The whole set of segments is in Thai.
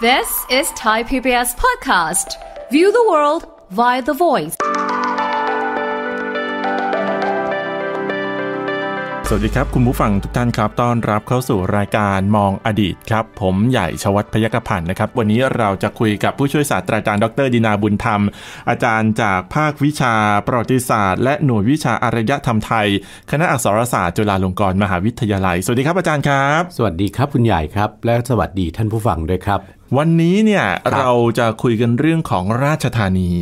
This is Thai PBS podcast. View the world via the voice. สวัสดีครับ คุณผู้ฟัง ทุกท่านครับ ต้อนรับเข้าสู่รายการมองอดีตครับ ผมใหญ่ชวัฒพยกพันธ์นะครับ วันนี้เราจะคุยกับผู้ช่วยศาสตราจารย์ดรดินาบุญธรรม อาจารย์จากภาควิชาประวัติศาสตร์และหน่วยวิชาอารยธรรมไทย คณะอักษรศาสตร์จุฬาลงกรณ์มหาวิทยาลัย สวัสดีครับอาจารย์ครับ สวัสดีครับคุณใหญ่ครับ และสวัสดีท่านผู้ฟังด้วยครับวันนี้เนี่ยรเราจะคุยกันเรื่องของราชธานี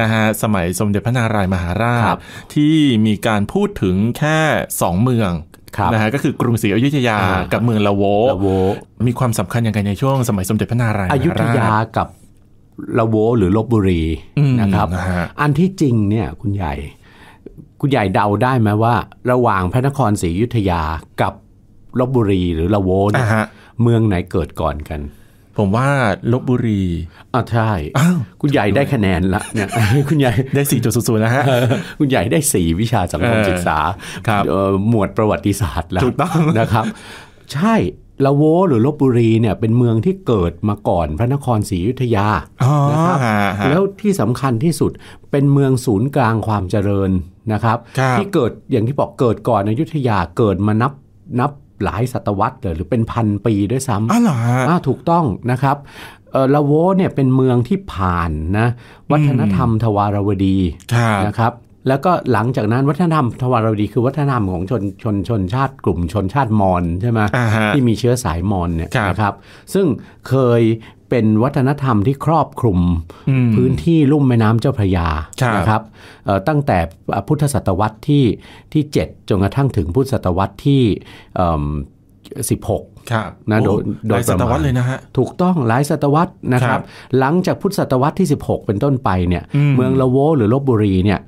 นะฮะสมัยสมเด็จพระนารายมหาราช ที่มีการพูดถึงแค่สองเมืองนะฮะก็คือกรุงศรีอยุธยากับเมืองละโวะโว มีความสำคัญยังไงในช่วง สมัยสมเด็จพระนารายมหาราชอยุธยากับละโว หรือลบบุรีนะครับอันที่จริงเนี่ยคุณใหญ่คุณใหญ่เดาได้ไหมว่า ระหว่างพระนครศรีอยุธยากับลบบุรีหรือละโวเนี่ยเมืองไหนเกิดก่อนกันผมว่าลบบุรีอ่าใช่คุณใหญ่ได้คะแนนละเนี่ยคุณใหญ่ได้สี่จุดศูนย์นะฮะคุณใหญ่ได้สี่วิชาสังคมศึกษาครับหมวดประวัติศาสตร์แล้วถูกต้องนะครับ ใช่ละโวหรือลบบุรีเนี่ย เป็นเมืองที่เกิดมาก่อนพระนครศรีอยุธยานะครับแล้วที่สำคัญที่สุดเป็นเมืองศูนย์กลางความเจริญนะครับ ที่เกิดอย่างที่บอกเกิดก่อนอยุธยาเกิดมานับนับหลายศตวรรษเลยหรือเป็นพันปีด้วยซ้ำอ๋อเหรออ่าถูกต้องนะครับลาโวเนี่ยเป็นเมืองที่ผ่านนะวัฒนธรรมทวารวดีนะครับ แล้วก็หลังจากนั้นวัฒนธรรมทวารวดีคือวัฒนธรรมของชนชนชนชาติกลุ่มชนชาติมอนใช่ไหมที่มีเชื้อสายมอนเนี่ยนะครับ ซึ่งเคยเป็นวัฒนธรรมที่ครอบคลุม พื้นที่ลุ่มแม่น้ำเจ้าพระยานะครับตั้งแต่พุทธศตวรรษที่ที่ 7จนกระทั่งถึงพุทธศตวรรษที่16บหกนะโดยโดยศตวรรษเลยนะฮะถูกต้องหลายศตวรรษนะครับ หลังจากพุทธศตวรรษที่ 16 เป็นต้นไปเนี่ยเมืองละโวหรือลบบุรีเนี่ย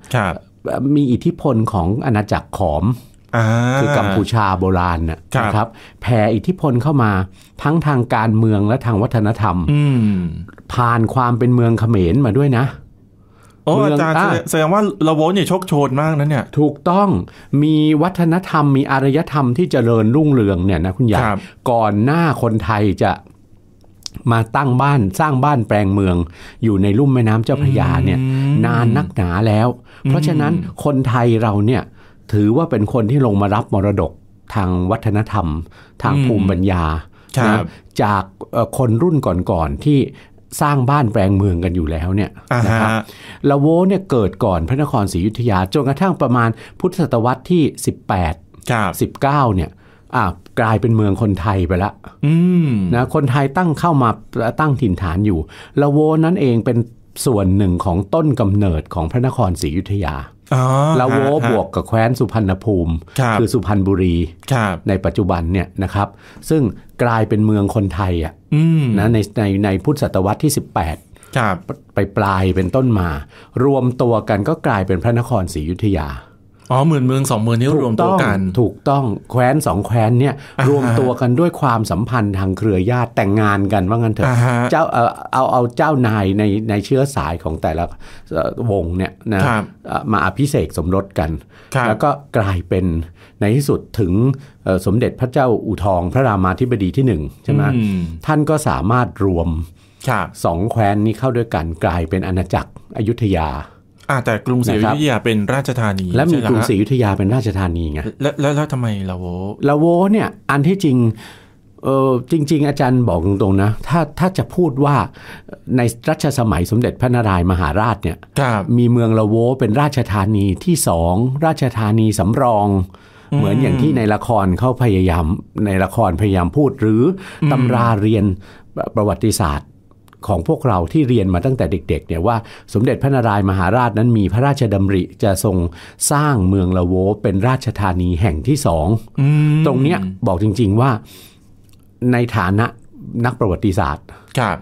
มีอิทธิพลของอาณาจักรขอมคือกัมพูชาโบราณนะครับแผ่อิทธิพลเข้ามาทั้งทางการเมืองและทางวัฒนธรรมผ่านความเป็นเมืองเขมรมาด้วยนะโอ้อาจารย์แสดงว่าละโวเนี่ยชกโชนมากนะเนี่ย ถูกต้องมีวัฒนธรรม มีอารยธรรมที่เจริญรุ่งเรืองเนี่ยนะคุณยายก่อนหน้าคนไทยจะมาตั้งบ้านสร้างบ้านแปลงเมือง อยู่ในลุ่มแม่น้ำเจ้าพระยาเนี่ย นานนักหนาแล้ว เพราะฉะนั้นคนไทยเราเนี่ยถือว่าเป็นคนที่ลงมารับมรดกทางวัฒนธรรม ทางภูมิปัญญา จากคนรุ่นก่อนๆที่สร้างบ้านแปลงเมืองกันอยู่แล้วเนี่ยนะครับลาโวเนี่ยเกิดก่อนพระนครศรียุธยาจนกระทั่งประมาณพุทธศตวรรษที่ 18 19 เนี่ยกลายเป็นเมืองคนไทยไปละนะคนไทยตั้งเข้ามาตั้งถิ่นฐานอยู่ลาโวนั้นเองเป็นส่วนหนึ่งของต้นกำเนิดของพระนครศรียุธยาแล้วโวบวกกับแคว้นสุพรรณภูมิ คือสุพรรณบุรีในปัจจุบันเนี่ยนะครับ ซึ่งกลายเป็นเมืองคนไทยอ่ะนะในในในพุทธศตวรรษที่ 18 ไปปลายเป็นต้นมา รวมตัวกันก็กลายเป็นพระนครศรีอยุธยาอ๋อหมื่นเมืองสองเมืองนี้รวมตัวกัน ถูกต้อง แคว้นสองแคว้นเนี่ยรวมตัวกันด้วยความสัมพันธ์ทางเครือญาติ แต่งงานกันว่างั้นเถอะ เจ้าเอาเอาเอาเจ้านายในในเชื้อสายของแต่ละวงเนี่ยนะมาอภิเษกสมรสกัน แล้วก็กลายเป็นในที่สุดถึงสมเด็จพระเจ้าอู่ทอง พระรามาธิบดีที่หนึ่งใช่ไหมท่านก็สามารถรวมสองแคว้นนี้เข้าด้วยกันกลายเป็นอาณาจักรอยุธยาอ่าแต่กรุงศรีอยุธยาเป็นราชธานีและมีกรุงศรีอยุธยาเป็นราชธานีไงแล้วแล้วทำไมละโวละโวเนี่ยอันที่จริงเออจริงๆ อาจารย์บอกตรงๆนะถ้าถ้าจะพูดว่าในรัชสมัยสมเด็จพระนารายมหาราชเนี่ยมีเมืองละโวเป็นราชธานีที่สองราชธานีสำรอง เหมือนอย่างที่ในละครเขาพยายามในละครพยายามพูดหรือตำราเรียนประวัติศาสตร์ของพวกเราที่เรียนมาตั้งแต่เด็ก ๆเนี่ยว่า สมเด็จพระนารายมหาราชนั้นมีพระราชดำริจะทรงสร้างเมืองละโวเป็นราชธานีแห่งที่สองตรงเนี้ยบอกจริงๆว่าในฐานะนักประวัติศาสตร์ ครับ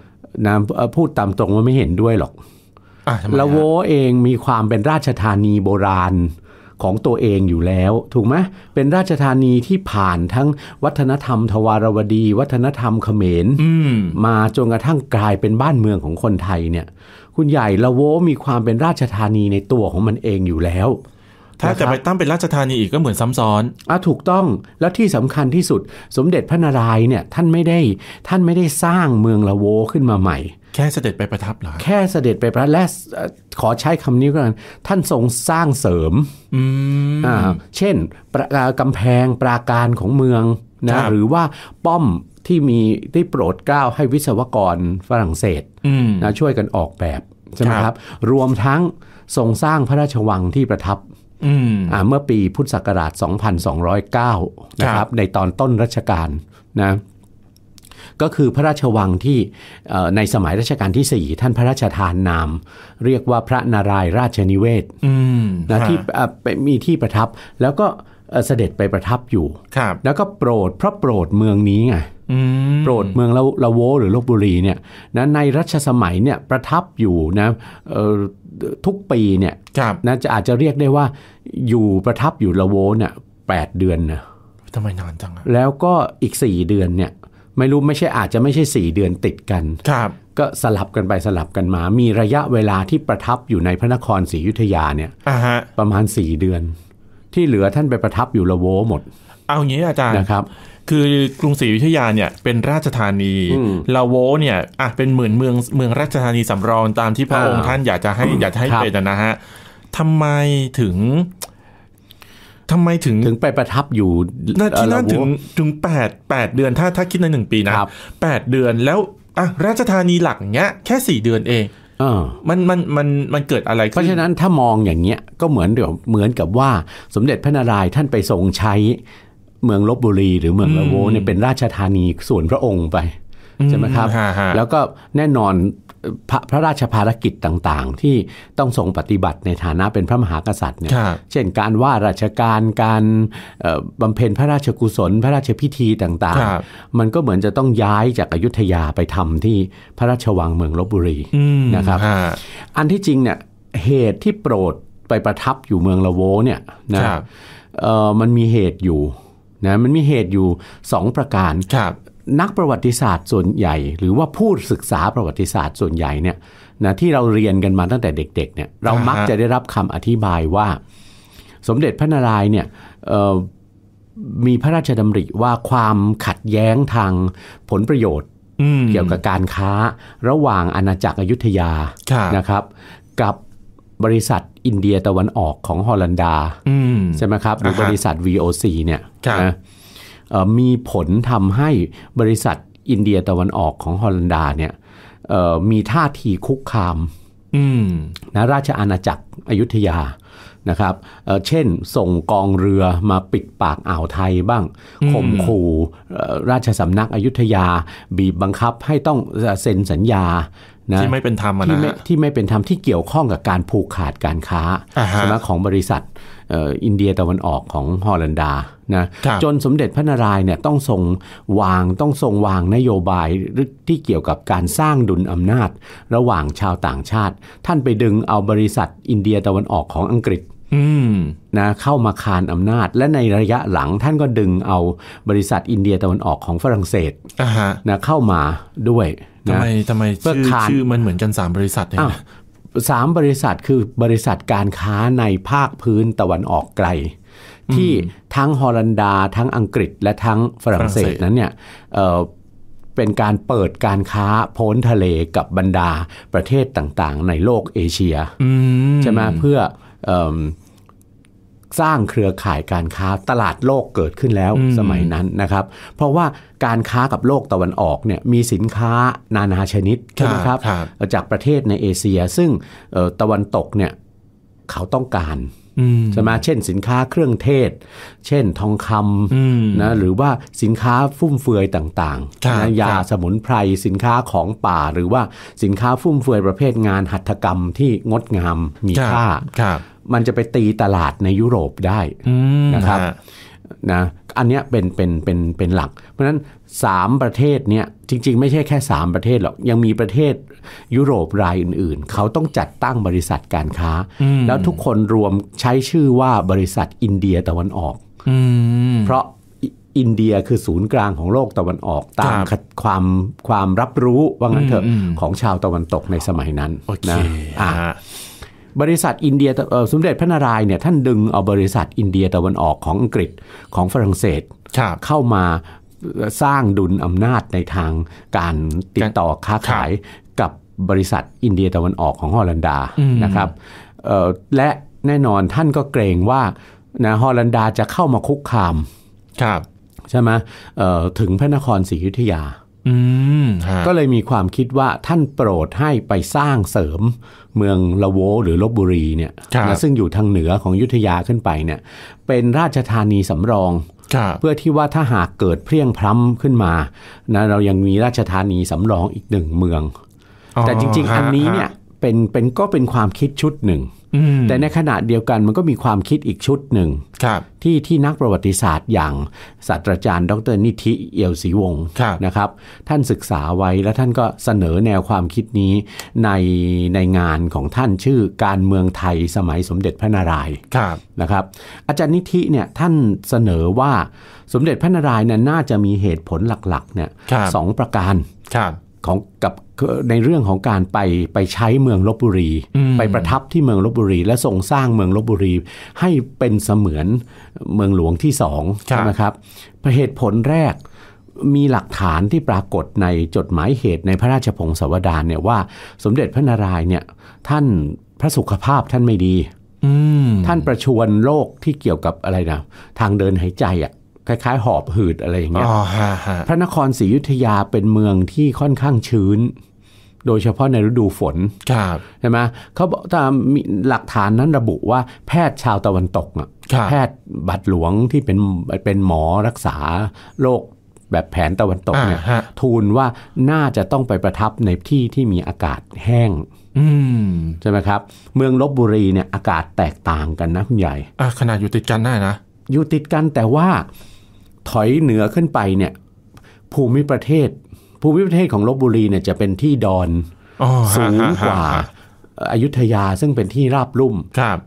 นะพูดตามตรงว่าไม่เห็นด้วยหรอกละโวเองมีความเป็นราชธานีโบราณของตัวเองอยู่แล้วถูกไหมเป็นราชธานีที่ผ่านทั้งวัฒนธรรมทวารวดี วัฒนธรรมเขมรมมาจนกระทั่งกลายเป็นบ้านเมืองของคนไทยเนี่ยคุณใหญ่ ละโวมีความเป็นราชธานีในตัวของมันเองอยู่แล้ว ถ้าจะไปตั้งเป็นราชธานีอีกก็เหมือนซ้ำซ้อนอ่ะถูกต้องแล้วที่สำคัญที่สุด สมเด็จพระนารายณ์เนี่ยท่านไม่ได้ท่านไม่ได้สร้างเมืองละโวขึ้นมาใหม่แค่เสด็จไปประทับเหรอ แค่เสด็จไปประทับ และขอใช้คำนี้ก็อน้ท่านทรงสร้างเสริมอ่าเช่นกำแพงปราการของเมืองนะหรือว่าป้อมที่มีได้โปรดเกล้าให้วิศวกรฝรั่งเศสนะช่วยกันออกแบบใช่ไหมครับรวมทั้งทรงสร้างพระราชวังที่ประทับเมื่อปีพุทธศักราช 2209 นะครับ ในตอนต้นรัชกาลนะก็คือพระราชวังที่ในสมัยรัชกาลที่สี่ท่านพระราชทานนามเรียกว่าพระนารายราชนิเวศนะที่มีที่ประทับแล้วก็เสด็จไปประทับอยู่แล้วก็โปรดพระโปรดเมืองนี้ไงโปรดเมืองละละโวหรือลบบุรีเนี่ยนะในรัชสมัยเนี่ยประทับอยู่นะทุกปีเนี่ยนะจะอาจจะเรียกได้ว่าอยู่ประทับอยู่ละโวเนี่ยแปดเดือนนะทำไมนานจังแล้วก็อีกสี่เดือนเนี่ยไม่รู้ไม่ใช่อาจจะไม่ใช่สี่เดือนติดกันครับ ก็สลับกันไปสลับกันมา มีระยะเวลาที่ประทับอยู่ในพระนครศรียุธยาเนี่ยประมาณสี่เดือน ที่เหลือท่านไปประทับอยู่ละโวหมด เอาอย่างนี้อาจารย์นะครับ คือกรุงศรีอยุธยาเนี่ย เป็นราชธานีลาโวเนี่ยอ่ะเป็นเหมือนเมืองเมืองราชธานีสำรองตามที่พระองค์ท่านอยากจะให้อยากให้เป็นนะฮะทำไมถึงทำไมถึงถึงไปประทับอยู่นาที่นั่นถึงถึงแปดแปดเดือน ถ้าถ้าคิดในหนึ่งปีนะแปดเดือนแล้วอ่ะราชธานีหลักเนี้ยแค่สี่เดือนเองมันมันมันมันเกิดอะไรขึ้น เพราะฉะนั้นถ้ามองอย่างเงี้ยก็เหมือนเดี๋ยวเหมือนกับว่าสมเด็จพระนารายณ์ท่านไปทรงใช้ เมืองลบบุรีหรือเมืองละโวเนี่ยเป็นราชธานีส่วนพระองค์ไปใช่ไหมครับ แล้วก็แน่นอนพระพระราชภารกิจต่างๆ ที่ต้องทรงปฏิบัติในฐานะเป็นพระมหากษัตริย์เนี่ยเช่นการว่าราชการการบำเพ็ญพระราชกุศล พระราชพิธีต่าง ๆ มันก็เหมือนจะต้องย้ายจากอยุธยาไปทำที่พระราชวังเมืองลบบุรีนะครับ อันที่จริงเนี่ยเหตุที่โปรดไปประทับอยู่เมืองละโวเนี่ยนะมันมีเหตุอยู่นะมันมีเหตุอยู่สองประการนักประวัติศาสตร์ส่วนใหญ่ หรือว่าผู้ศึกษาประวัติศาสตร์ส่วนใหญ่เนี่ยนะที่เราเรียนกันมาตั้งแต่เด็กๆเนี่ยเรามักจะได้รับคำอธิบายว่า สมเด็จพระนารายณ์เนี่ยมีพระราชดำริว่าความขัดแย้งทางผลประโยชน์เกี่ยวกับการค้าระหว่างอาณาจักรอยุธยานะครับ กับบริษัทอินเดียตะวันออกของฮอลันดาใช่ไหมครับหรือบริษัท VOC เนี่ยนะมีผลทำให้บริษัทอินเดียตะวันออกของฮอลันดาเนี่ยมีท่าทีคุกคามนะราชอาณาจักรอยุธยานะครับเเช่นส่งกองเรือมาปิดปากอ่าวไทยบ้างข่มขู่ราชสำนักอยุธยา บีบบังคับให้ต้องเซ็นสัญญานะที่ไม่เป็นธรรมนะที่ไม่เป็นธรรมที่เกี่ยวข้องกับการผูกขาดการค้าใช่ไหมของบริษัทอินเดียตะวันออกของฮอลันดา นะ จนสมเด็จพระนารายณ์เนี่ยต้องทรงวางต้องทรงวางนโยบาย ที่เกี่ยวกับการสร้างดุลอำนาจ ระหว่างชาวต่างชาติ ท่านไปดึงเอาบริษัทอินเดียตะวันออกของอังกฤษนะเข้ามาคานอำนาจ และในระยะหลังท่านก็ดึงเอาบริษัทอินเดียตะวันออกของฝรั่งเศสนะเข้ามาด้วยทำไมทำไมชื่อชื่อมันเหมือนกันสามบริษัทเนี่ยสามบริษัทคือบริษัทการค้าในภาคพื้นตะวันออกไกล ที่ทั้งฮอลันดาทั้งอังกฤษและทั้งฝรั่งเศสนั้นเนี่ยเป็นการเปิดการค้าพ้นทะเลกับบรรดาประเทศต่างๆในโลกเอเชียใช่ไหมเพื่อสร้างเครือข่ายการค้าตลาดโลกเกิดขึ้นแล้วสมัยนั้นนะครับ เพราะว่าการค้ากับโลกตะวันออกเนี่ยมีสินค้านานาชนิดใช่ไหมครับจากประเทศในเอเชียซึ่งตะวันตกเนี่ยเขาต้องการจะมาเช่น สินค้าเครื่องเทศ เช่น ทองคำนะหรือว่าสินค้าฟุ่มเฟือยต่างๆนะยาสมุนไพรสินค้าของป่า หรือว่าสินค้าฟุ่มเฟือยประเภทงานหัตถกรรมที่งดงามมีค่ามันจะไปตีตลาดในยุโรปได้นะครับนะอันเนี้ยเป็นเป็นเป็นเป็นหลัก เพราะฉะนั้น 3 ประเทศเนี้ยจริง ๆไม่ใช่แค่ 3 ประเทศหรอก ยังมีประเทศยุโรปรายอื่น ๆ เขาต้องจัดตั้งบริษัทการค้า แล้วทุกคนรวมใช้ชื่อว่าบริษัทอินเดียตะวันออกเพราะอินเดียคือศูนย์กลางของโลกตะวันออก ตามความความรับรู้ว่างั้นเถอะของชาวตะวันตกในสมัยนั้นนะอ่าบริษัท อินเดียสมเด็จพระนารายเนี่ยท่านดึงเอาบริษัทอินเดียตะวันออกของอังกฤษของฝรั่งเศส เข้ามาสร้างดุลอำนาจในทางการติดต่อค้าขายกับบริษัทอินเดียตะวันออกของฮอลันดานะครับและแน่นอนท่านก็เกรงว่านะฮอลันดาจะเข้ามาคุกคามคใช่ไหมถึงพระนครศรีอยุธยาก็เลยมีความคิดว่าท่านโปรดให้ไปสร้างเสริมเมืองละโวหรือลบบุรีเนี่ยนะซึ่งอยู่ทางเหนือของยุทธยาขึ้นไปเนี่ยเป็นราชธานีสำรอง เพื่อที่ว่าถ้าหากเกิดเพลียงพล้ำขึ้นมานะเรายังมีราชธานีสำรองอีกหนึ่งเมือง แต่จริง ๆ อันนี้เนี่ยเป็นเป็นก็เป็นความคิดชุดหนึ่งแต่ในขณะเดียวกันมันก็มีความคิดอีกชุดหนึ่งที่ที่นักประวัติศาสตร์อย่างศาสตราจารย์ ดรนิธิเอียวศรีวงศ์นะครับ ท่านศึกษาไว้และท่านก็เสนอแนวความคิดนี้ในในงานของท่านชื่อการเมืองไทยสมัยสมเด็จพระนารายณ์นะครับ อาจารย์นิธิเนี่ยท่านเสนอว่าสมเด็จพระนารายณ์น่าจะมีเหตุผลหลักๆเนี่ยสองประการของกับในเรื่องของการไปไปใช้เมืองลบบุรีไปประทับที่เมืองลบบุรีและส่งสร้างเมืองลบบุรี ให้เป็นเสมือนเมืองหลวงที่สองใช่ไหมครับเหตุผลแรกมีหลักฐานที่ปรากฏในจดหมายเหตุในพระราชพงศาวดารเนี่ยว่า สมเด็จพระนารายณ์เนี่ยท่านพระสุขภาพท่านไม่ดีท่านประชวนโรคที่เกี่ยวกับอะไรนะทางเดินหายใจอะ่ะคล้ายๆหอบหืดอะไรอย่างเงี้ยพระนครศรียุธยาเป็นเมืองที่ค่อนข้างชื้น โดยเฉพาะในฤดูฝน ใช่ไหม เขาบอกตามหลักฐานนั้นระบุว่า แพทย์ชาวตะวันตกอ่ะแพทย์บัตรหลวงที่เป็นเป็นหมอรักษา โรคแบบแผนตะวันตกเนี่ย ทูลว่า น่าจะต้องไปประทับในที่ที่มีอากาศแห้งใช่ไหมครับ เมืองลบบุรีเนี่ยอากาศแตกต่างกันนะคุณใหญ่ขนาดอยู่ติดกันได้นะ อยู่ติดกันแต่ว่าถอยเหนือขึ้นไปเนี่ย ภูมิประเทศ ภูมิประเทศของลบบุรีเนี่ยจะเป็นที่ดอนอสูงกว่าอายุทยาซึ่งเป็นที่ราบลุ่ม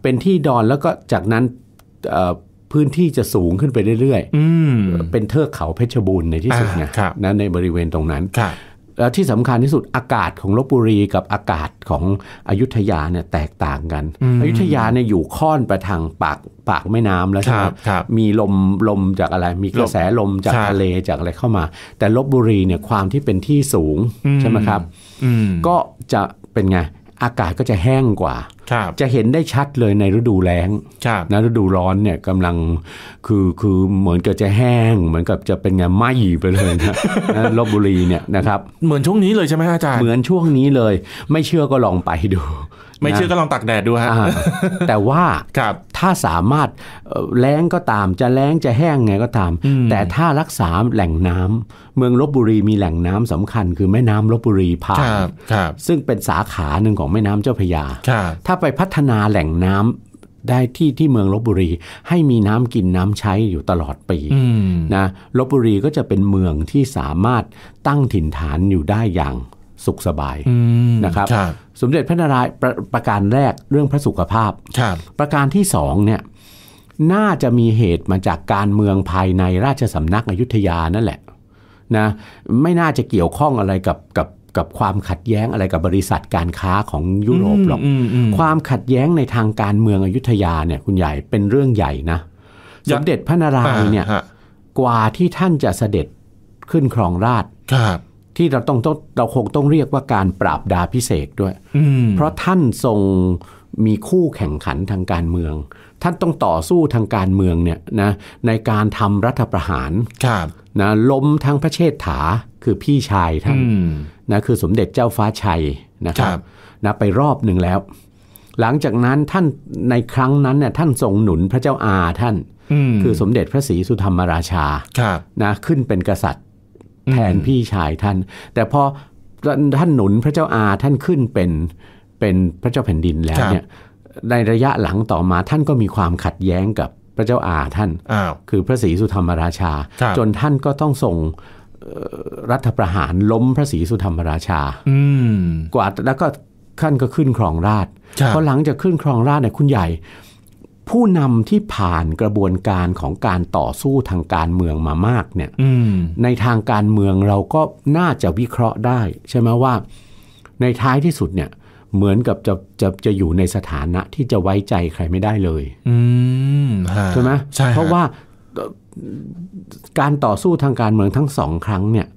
เป็นที่ดอนแล้วก็จากนั้นพื้นที่จะสูงขึ้นไปเรื่อยๆเป็นเทือกเขาเพชรบูรณ์ในที่สุดนะในบริเวณตรงนั้นแล้วที่สำคัญที่สุดอากาศของลบบุรีกับอากาศของอยุธยาเนี่ยแตกต่างกันอยุธยาเนี่ยอยู่ค่อนประทางปากปากแม่น้ำแล้วใช่ไหมมีลมลมจากอะไร มีกระแสลมจากทะเลจากอะไรเข้ามา แต่ลบบุรีเนี่ยความที่เป็นที่สูงใช่ไหมครับก็จะเป็นไงอากาศก็จะแห้งกว่าจะเห็นได้ชัดเลยในฤดูแล้งนะฤดูร้อนเนี่ยกำลังคือคือเหมือนกับจะแห้งเหมือนกับจะเป็นงไหม้ไปเลยนะลบบุรีเนี่ยนะครับเหมือนช่วงนี้เลยใช่ไหมอาจารย์เหมือนช่วงนี้เลย ไม่เชื่อก็ลองไปดู ไม่เชื่อก็ลองตักแดดดูฮะแต่ว่าถ้าสามารถแล้งก็ตามจะแล้งจะแห้งไงก็ตาม แต่ถ้ารักษาแหล่งน้ำ เมืองลบบุรีมีแหล่งน้ำสำคัญคือแม่น้ำลบบุรีผ่านซึ่งเป็นสาขาหนึ่งของแม่น้ำเจ้าพระยาถ้าาไปพัฒนาแหล่งน้ำได้ที่ที่เมืองลบบุรี ให้มีน้ำกินน้ำใช้อยู่ตลอดปีนะลบบุรีก็จะเป็นเมืองที่สามารถตั้งถิ่นฐานอยู่ได้อย่างสุขสบายนะครับ สมเด็จพระนารายณ์ประประการแรกเรื่องพระสุขภาพ ประการที่สองเนี่ย น่าจะมีเหตุมาจากการเมืองภายในราชสำนักอยุธยานั่นแหละ นะ ไม่น่าจะเกี่ยวข้องอะไรกับกับกับความขัดแย้งอะไรกับบริษัทการค้าของยุโรปหรอกความขัดแย้งในทางการเมืองอยุธยาเนี่ย คุณใหญ่เป็นเรื่องใหญ่นะสมเด็จพระนารายณ์เนี่ยกว่าที่ท่านจะเสด็จขึ้นครองราชครับ ที่เราต้องเราคงต้องเรียกว่าการปราบดาพิเศษด้วยเพราะท่านทรงมีคู่แข่งขันทางการเมือง ท่านต้องต่อสู้ทางการเมืองเนี่ยนะในการทำรัฐประหารนะ ล้มทั้งพระเชษฐาคือพี่ชายท่านนะคือสมเด็จเจ้าฟ้าชัยนะครับนะไปรอบหนึ่งแล้ว หลังจากนั้นท่านในครั้งนั้นเนี่ยท่านทรงหนุนพระเจ้าอาท่านคือสมเด็จพระศรีสุธรรมราชานะขึ้นเป็นกษัตริย์แทนพี่ชายท่าน แต่พอท่านหนุนพระเจ้าอา ท่านขึ้นเป็นเป็นพระเจ้าแผ่นดินแล้วเนี่ยในระยะหลังต่อมาท่านก็มีความขัดแย้งกับพระเจ้าอาท่านคือพระศรีสุธรรมราชา จนท่านก็ต้องส่งรัฐประหารล้มพระศรีสุธรรมราชากว่าแล้วก็ขั้นก็ขึ้นครองราชพอหลังจากขึ้นครองราชเนี่ยคุณใหญ่ ผู้นำที่ผ่านกระบวนการของการต่อสู้ทางการเมืองมามากเนี่ยในทางการเมืองเราก็น่าจะวิเคราะห์ได้ ใช่ไหมว่า ในท้ายที่สุดเนี่ย เหมือนกับจะจะจะอยู่ในสถานะที่จะไว้ใจใครไม่ได้เลยใช่ไหมใช่เพราะว่าการต่อสู้ทางการเมืองทั้งสองครั้งเนี่ย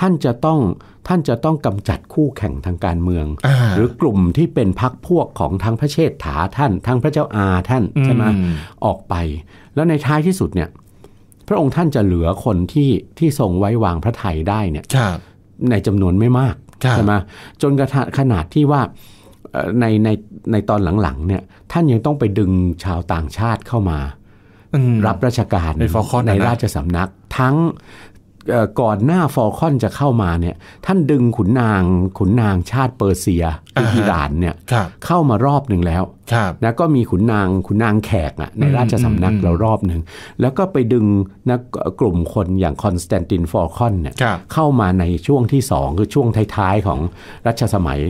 ท่านจะต้องท่านจะต้องกำจัดคู่แข่งทางการเมืองอหรือกลุ่มที่เป็นพักพวกของทั้งพระเชษฐาท่านทั้งพระเจ้าอาท่านใช่ไหมออกไป แล้วในท้ายที่สุดเนี่ยพระองค์ท่านจะเหลือคนที่ที่ทรงไว้วางพระไทยได้เนี่ยในจำนวนไม่มากใช่ไหมจนกระทั่งขนาดที่ว่าในในในตอนหลังๆเนี่ยท่านยังต้องไปดึงชาวต่างชาติเข้ามารับราชการในราชสำนักทั้งก่อนหน้าฟอลคอนจะเข้ามาเนี่ยท่านดึงขุนนางขุนนางชาติเปอร์เซียที่อิหร่านเนี่ยเข้ามารอบหนึ่งแล้วนะก็มีขุนนางขุนนางแขกอะในราชสำนักเรารอบหนึ่งแล้วก็ไปดึงนะกลุ่มคนอย่างคอนสแตนตินฟอลคอนเนี่ยเข้ามาในช่วงที่สองคือช่วงท้ายๆของรัชสมัย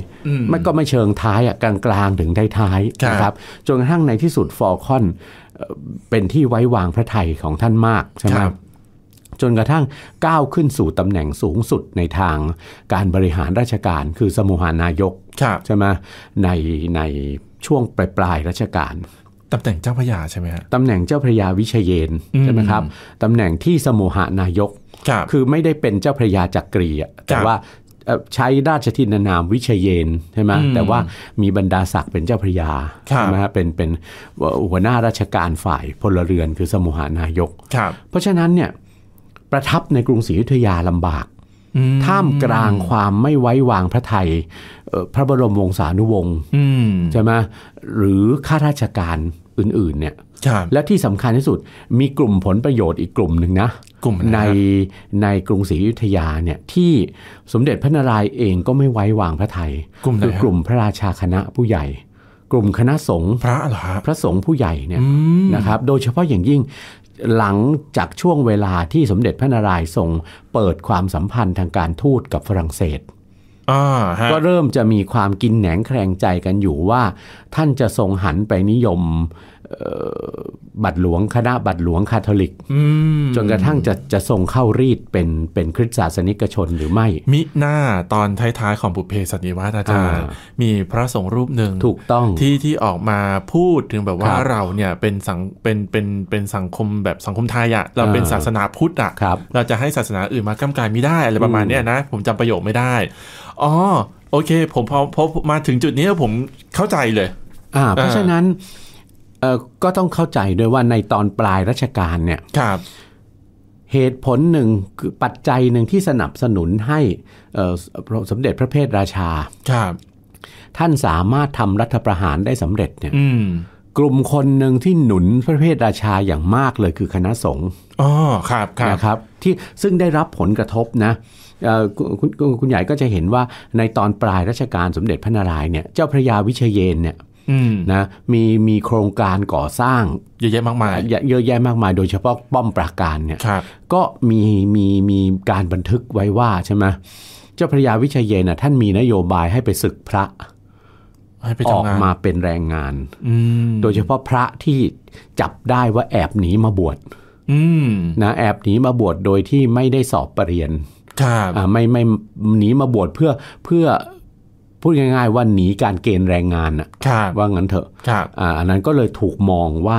มันก็ไม่เชิงท้ายอะกลางๆถึงท้ายๆนะครับจนกระทั่งในที่สุดฟอลคอน เป็นที่ไว้วางพระทัยของท่านมากใช่ไหมจนกระทั่งก้าวขึ้นสู่ตำแหน่งสูงสุดในทางการบริหารราชการ คือสมุหานายกใช่ไหมในในช่วงปลายปลายราชการ ตำแหน่งเจ้าพระยาใช่ไหมระตำแหน่งเจ้าพระยาวิเชยเยนใช่ไหมครับตำแหน่งที่สมุหานายกคคือไม่ได้เป็นเจ้าพระยาจักรีแต่ว่าใช้ราชทินนามวิเชยเยนใช่ไหมแต่ว่ามีบรรดาศักดิ์เป็นเจ้าพระยาใช่ไหมรัเป็นเป็นหัวหน้าราชการฝ่ายพลเรือนคือสมุหานายกเพราะฉะนั้นเนี่ยประทับในกรุงศรีอยุธยาลำบากท่ามกลางความไม่ไว้วางพระไทย พระบรมวงศานุวงศ์ใช่ไหมหรือข้าราชการอื่นๆเนี่ยและที่สำคัญที่สุดมีกลุ่มผลประโยชน์อีกกลุ่มหนึ่งนะกลุ่มในในกรุงศรีอยุธยาเนี่ย ที่สมเด็จพระนารายณ์เองก็ไม่ไว้วางพระไทยกลุ่มคือกลุ่มพระราชาคณะผู้ใหญ่ กลุ่มคณะสงฆ์พระหรอพระสงฆ์ผู้ใหญ่เนี่ยนะครับ โดยเฉพาะอย่างยิ่งหลังจากช่วงเวลาที่สมเด็จพระนารายณ์ทรง เปิดความสัมพันธ์ทางการทูตกับฝรั่งเศสก็เริ่มจะมีความกินแหนงแครงใจกันอยู่ว่า ท่านจะทรงหันไปนิยมบัตรหลวง คณะ บัตรหลวงคาทอลิกจนกระทั่งจะจะส่งเข้ารีดเป็นเป็นคริสตศาสนิกชนหรือไม่มิหน้าตอนท้าย ๆ ของบุพเพสันนิวาสอาจารย์มีพระสงฆ์รูปหนึ่งถูกต้องที่ที่ออกมาพูดถึงแบบว่าเราเนี่ยเป็นสังเป็นเป็นเป็นสังคมแบบสังคมไทยอะเราเป็นศาสนาพุทธอะเราจะให้ศาสนาอื่นมาก้ำกายไม่ได้ อะไรประมาณนี้นะ ผมจำประโยคไม่ได้อ๋อโอเคผมพอพอมาถึงจุดนี้ผมเข้าใจเลย อ่า เพราะฉะนั้นก็ต้องเข้าใจด้วยว่าในตอนปลายรัชกาลเนี่ยครับ เหตุผลหนึ่งคือปัจจัยหนึ่งที่สนับสนุนให้สมเด็จพระเพทราชาครับท่านสามารถทำรัฐประหารได้สำเร็จเนี่ยกลุ่มคนหนึ่งที่หนุนพระเพทราชาอย่างมากเลยคือคณะสงฆ์อ๋อครับครับนะครับ ที่ซึ่งได้รับผลกระทบนะคุณคุณใหญ่ก็จะเห็นว่าในตอนปลายรัชกาลสมเด็จพระนารายณ์เนี่ยเจ้าพระยาวิเชยเยนเนี่ยนะมีมีโครงการก่อสร้าง เยอะแยะมากมายเยอะแยะมากมายโดยเฉพาะป้อมปราการเนี่ยก็มีมีมีการบันทึกไว้ว่าใช่ไหมเจ้าพระยาวิชัยเยนะท่านมีนโยบายให้ไปศึกพระออกมาเป็นแรงงานโดยเฉพาะพระที่จับได้ว่าแอบหนีมาบวชนะแอบหนีมาบวชโดยที่ไม่ได้สอบปรริญญาไม่ไม่หนีมาบวชเพื่อเพื่อพูดง่ายๆว่าหนีการเกณฑ์แรงงานอะว่างั้นเถอะอันนั้นก็เลยถูกมองว่า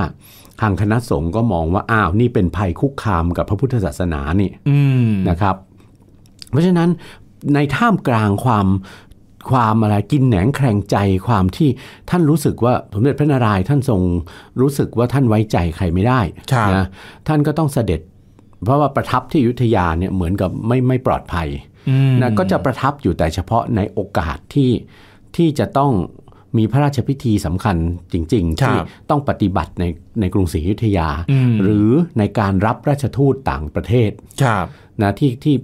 ทางคณะสงฆ์ก็มองว่าอ้าวนี่เป็นภัยคุกคามกับพระพุทธศาสนานี่นะครับ เพราะฉะนั้นในท่ามกลางความความอะไรกินแหนงแข่งใจความที่ท่านรู้สึกว่าสมเด็จพระนารายณ์ท่านทรงรู้สึกว่าท่านไว้ใจใครไม่ได้นะท่านก็ต้องเสด็จ เพราะว่าประทับที่ยุทธยาเนี่ยเหมือนกับไม่ไม่ปลอดภัยนะก็จะประทับอยู่แต่เฉพาะในโอกาสที่ที่จะต้องมีพระราชพิธีสำคัญจริงๆที่ต้องปฏิบัติในในกรุงศรีอยุธยาหรือในการรับราชทูตต่างประเทศนะที่ที่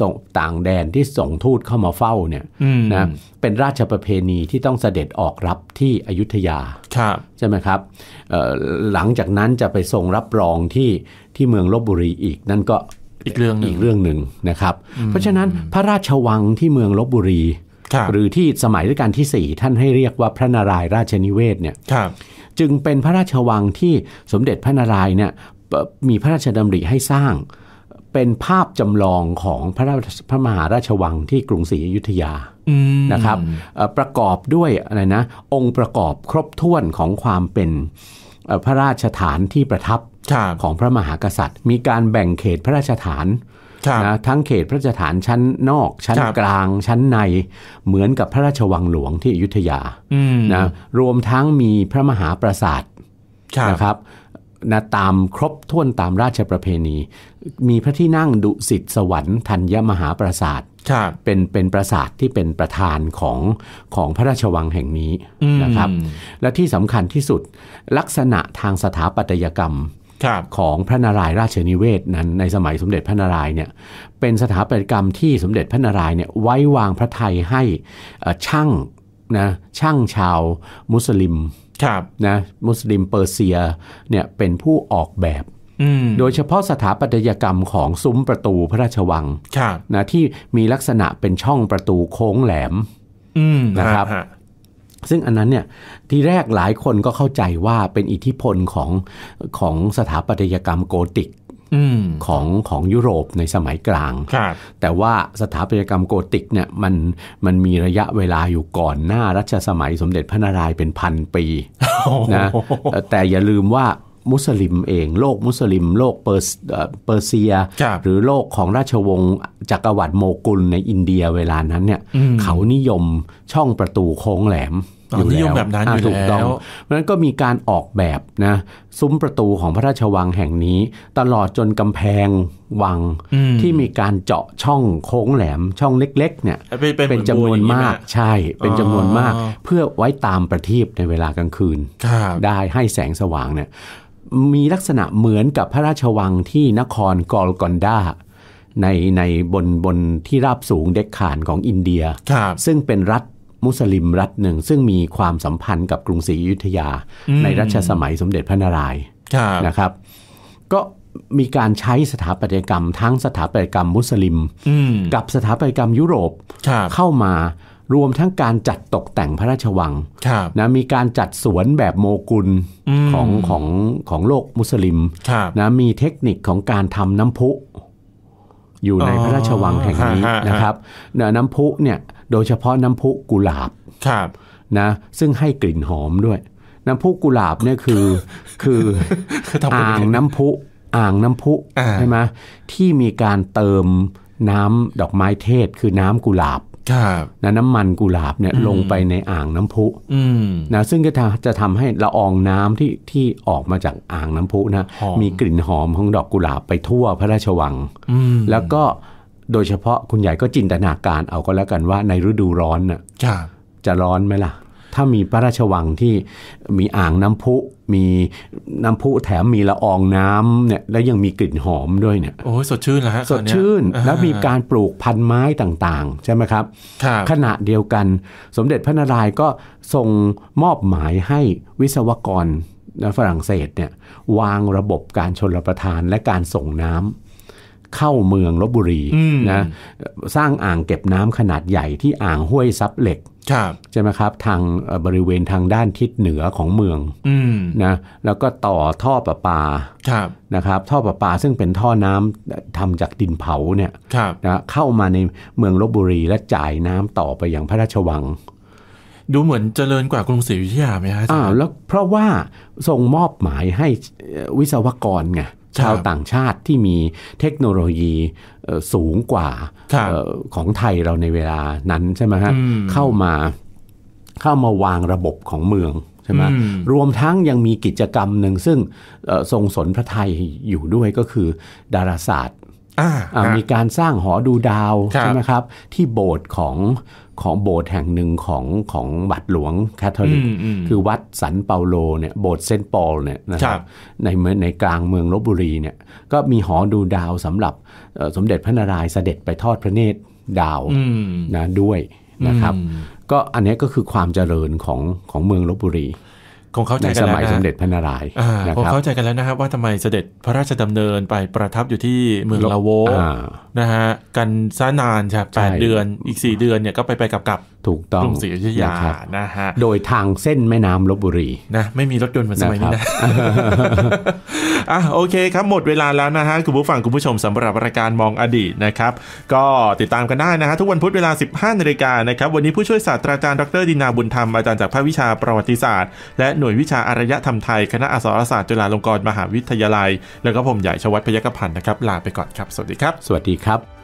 ส่งต่างแดนที่ส่งทูตเข้ามาเฝ้าเนี่ยนะเป็นราชประเพณีที่ต้องเสด็จออกรับที่อยุธยาใช่ไหมครับหลังจากนั้นจะไปส่งรับรองที่ที่เมืองลบบุรีอีกนั่นก็อีกเรื่องอีกเรื่องหนึ่งนะครับ เพราะฉะนั้นพระราชวังที่เมืองลบบุรี หรือที่สมัยรัชกาลที่4ท่านให้เรียกว่าพระนารายราชนิเวศเนี่ยจึงเป็นพระราชวังที่สมเด็จพระนารายเนี่ยมีพระราชดำริให้สร้างเป็นภาพจำลองของพระพระมหาราชวังที่กรุงศรีอยุธยานะครับ ประกอบด้วยอะไรนะองค์ประกอบครบถ้วนของความเป็นพระราชฐานที่ประทับของพระมหากษัตริย์ มีการแบ่งเขตพระราชฐานนะทั้งเขตพระราชฐานชั้นนอก ชั้นกลางชั้นในเหมือนกับพระราชวังหลวงที่อยุธยานะรวมทั้งมีพระมหาปราสาทนะครับนะตามครบถ้วนตามราชประเพณี มีพระที่นั่งดุสิตสวรรค์ธัญมหาปราสาทเป็นเป็นปราสาทที่เป็นประธานของของพระราชวังแห่งนี้นะครับ และที่สำคัญที่สุดลักษณะทางสถาปัตยกรรมของพระนารายณ์ราชนิเวศนั้น ในสมัยสมเด็จพระนารายณ์เนี่ย เป็นสถาปัตยกรรมที่สมเด็จพระนารายณ์เนี่ยไว้วางพระไทยให้ช่างนะช่างชาวมุสลิมนะมุสลิมเปอร์เซียเนี่ยเป็นผู้ออกแบบโดยเฉพาะสถาปัตยกรรมของซุ้มประตูพระราชวังนะที่มีลักษณะเป็นช่องประตูโค้งแหลมนะครับซึ่งอันนั้นเนี่ยทีแรกหลายคนก็เข้าใจว่าเป็นอิทธิพลของของสถาปัตยกรรมโกติกของของยุโรปในสมัยกลาง แต่ว่าสถาปัตยกรรมโกติกเนี่ยมันมันมีระยะเวลาอยู่ก่อนหน้ารัชสมัยสมเด็จพระนารายณ์เป็นพันปีนะ แต่อย่าลืมว่ามุสลิมเองโลกมุสลิม โลกเปอร์เปอร์เซียหรือโลกของราชวงศ์จักรวรรดิโมกุลในอินเดียเวลานั้นเนี่ยเขานิยมช่องประตูโค้งแหลมอยู่แล้วแบบนั้นอยู่แล้ว เพราะฉะนั้นก็มีการออกแบบนะซุ้มประตูของพระราชวังแห่งนี้ตลอดจนกำแพงวังที่มีการเจาะช่องโค้งแหลมช่องเล็ก ๆเนี่ยเป็นจำนวนมากใช่เป็นจำนวนมากเพื่อไว้ตามประทีปในเวลากลางคืน ได้ให้แสงสว่างเนี่ยมีลักษณะเหมือนกับพระราชวังที่นครกอลกอนดาในในบนบนที่ราบสูงเด็กขานของอินเดียซึ่งเป็นรัฐมุสลิมรัฐหนึ่งซึ่งมีความสัมพันธ์กับกรุงศรีอยุธยา ในรัชสมัยสมเด็จพระนารายณ์นะครับ ก็มีการใช้สถาปัตยกรรม ทั้งสถาปัตยกรรมมุสลิมกับสถาปัตยกรรมยุโรปเข้ามารวมทั้งการจัดตกแต่งพระราชวังนะมีการจัดสวนแบบโมกุลของของของโลกมุสลิมนะมีเทคนิคของการทำน้ำพุอยู่ในพระราชวังแห่งนี้นะครับน้ำพุเนี่ยโดยเฉพาะน้ำพุกุหลาบครับนะซึ่งให้กลิ่นหอมด้วย น้ำพุกุหลาบเนี่ยคือคืออ่างน้ำพุอ่างน้ำพุใช่ไหมที่มีการเติมน้ำดอกไม้เทศคือน้ำกุหลาบนะน้ำมันกุหลาบเนี่ยลงไปในอ่างน้ำพุนะซึ่งก็จะทำให้ละอองน้ำที่ที่ออกมาจากอ่างน้ำพุนะมีกลิ่นหอมของดอกกุหลาบไปทั่วพระราชวังแล้วก็โดยเฉพาะคุณใหญ่ก็จินตนาการเอาก็แล้วกันว่าในฤดูร้อนน่ะจะร้อนไหมล่ะถ้ามีพระราชวังที่มีอ่างน้ำพุ มีน้ำพุแถม มีละอองน้ำเนี่ยแล้วยังมีกลิ่นหอมด้วยเนี่ยโอ้สดชื่นแล้วฮะสดชื่นแล้วมีการปลูกพันไม้ต่างๆ ใช่ไหมครับขณะเดียวกันสมเด็จพระนารายณ์ก็ส่งมอบหมายให้วิศวกรฝรั่งเศสเนี่ยวางระบบการชนรประทานและการส่งน้ำเข้าเมืองลบบุรีนะสร้างอ่างเก็บน้ำขนาดใหญ่ที่อ่างห้วยซับเหล็กใช่ไหมครับทางบริเวณทางด้านทิศเหนือของเมืองนะแล้วก็ต่อท่อประปาครับนะครับ ท่อประปาซึ่งเป็นท่อน้ำทำจากดินเผาเนี่ยนะเข้ามาในเมืองลบบุรีและจ่ายน้ำต่อไปอย่างพระราชวัง ดูเหมือนเจริญกว่ากรุงศรีอยุธยาไหมครับอ่าแล้วเพราะว่าทรงมอบหมายให้วิศวกรไงชาวต่างชาติที่มีเทคโนโลยีสูงกว่าของไทยเราในเวลานั้นใช่ไหมฮะเข้ามาเข้ามาวางระบบของเมืองใช่ไหมรวมทั้งยังมีกิจกรรมหนึ่งซึ่งทรงสนพระไทยอยู่ด้วยก็คือดาราศาสตร์มีการสร้างหอดูดาวใช่ไหมครับ ที่โบสถ์ของของโบสถ์แห่งหนึ่งของของวัดหลวงคาทอลิกคือวัดสันเปาโลเนี่ยโบสถ์เซนต์ปอลเนี่ยนะครับในในกลางเมืองลบบุรีเนี่ยก็มีหอดูดาวสำหรับสมเด็จพระนารายณ์เสด็จไปทอดพระเนตรดาวนะด้วยนะครับ ก็อันนี้ก็คือความเจริญของของเมืองลบบุรีคงเข้าใจกันแล้วสมัยสมเด็จพระนารายณ์คงเข้าใจกันแล้วนะครับว่าทำไมเสด็จพระราชดำเนินไปประทับอยู่ที่เมืองลาโวนะฮะ กันซะนานใช่แปดเดือนอีก 4 เดือนเนี่ยก็ไปไปกลับกับถูกต้องกรุงศรีอยุธยานะฮะโดยทางเส้นแม่น้ำลบบุรีนะไม่มีรถยนต์เหมือนสมัยนี้นะอ่ะโอเคครับ หมดเวลาแล้วนะฮะคุณผู้ฟังคุณผู้ชมสำหรับรายการมองอดีตนะครับ ก็ติดตามกันได้นะฮะทุกวันพุธเวลา 15นาฬิกานะครับ วันนี้ผู้ช่วยศาสตราจารย์ดร ดินาบุญธรรมอาจารย์จากภาควิชาประวัติศาสตร์และหนน่วยวิชาอารยธรรมไทย คณะอักษรศาสตร์จุฬาลงกรณ์มหาวิทยาลัย แล้วก็ผมใหญ่ชวัฒพยกรพันธ์นะครับ ลาไปก่อนครับ สวัสดีครับ สวัสดีครับ